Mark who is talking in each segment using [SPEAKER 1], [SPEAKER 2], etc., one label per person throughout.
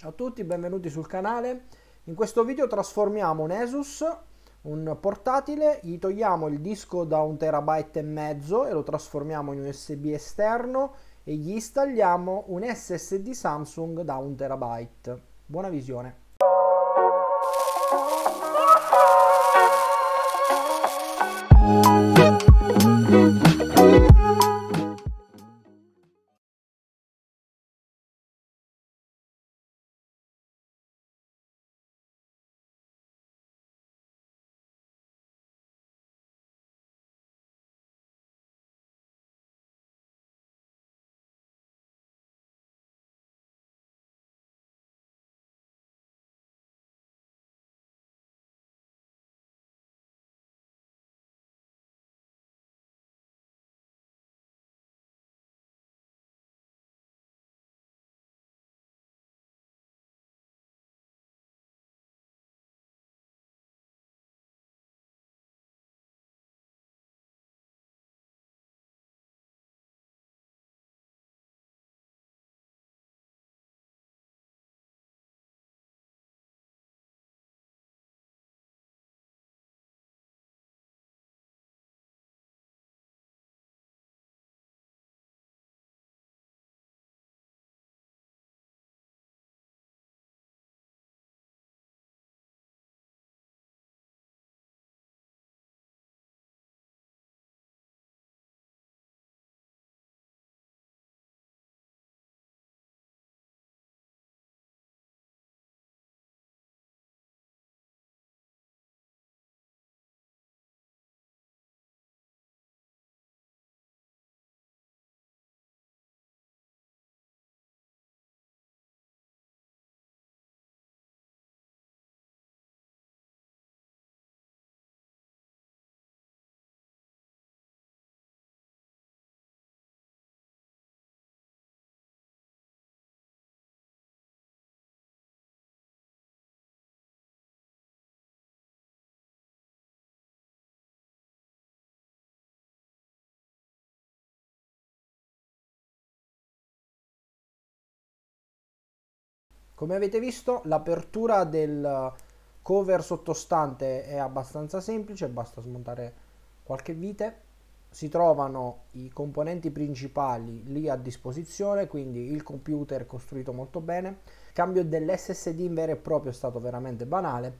[SPEAKER 1] Ciao a tutti, benvenuti sul canale. In questo video trasformiamo un Asus, un portatile, gli togliamo il disco da un terabyte e mezzo e lo trasformiamo in USB esterno e gli installiamo un SSD Samsung da un terabyte. Buona visione. Come avete visto l'apertura del cover sottostante è abbastanza semplice, basta smontare qualche vite. Si trovano i componenti principali lì a disposizione, quindi il computer è costruito molto bene. Il cambio dell'SSD in vero e proprio è stato veramente banale.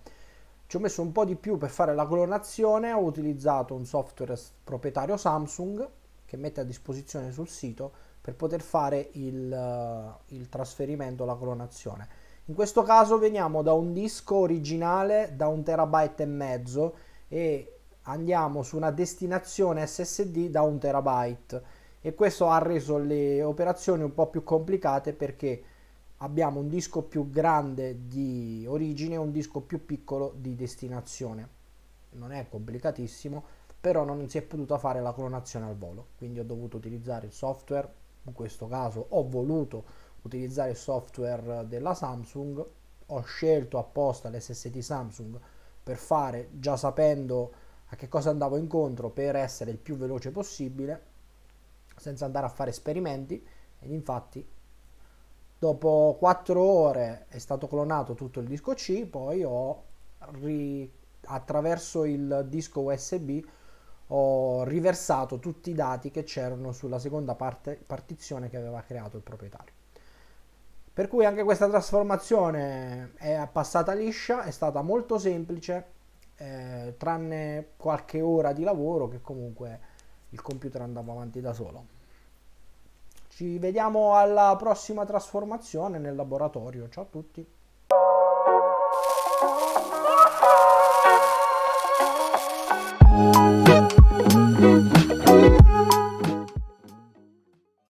[SPEAKER 1] Ci ho messo un po' di più per fare la clonazione, ho utilizzato un software proprietario Samsung che mette a disposizione sul sito per poter fare il, eh, il trasferimento, la clonazione. In questo caso veniamo da un disco originale da un terabyte e mezzo e andiamo su una destinazione SSD da un terabyte e questo ha reso le operazioni un po' più complicate perché abbiamo un disco più grande di origine e un disco più piccolo di destinazione. Non è complicatissimo, però non si è potuta fare la clonazione al volo, quindi ho dovuto utilizzare il software in questo caso ho voluto utilizzare il software della Samsung, ho scelto apposta l'SST Samsung per fare, già sapendo a che cosa andavo incontro, per essere il più veloce possibile, senza andare a fare esperimenti, ed infatti dopo 4 ore è stato clonato tutto il disco C, poi ho ri, attraverso il disco USB ho riversato tutti i dati che c'erano sulla seconda parte, partizione che aveva creato il proprietario. Per cui anche questa trasformazione è passata liscia, è stata molto semplice, eh, tranne qualche ora di lavoro che comunque il computer andava avanti da solo. Ci vediamo alla prossima trasformazione nel laboratorio, ciao a tutti!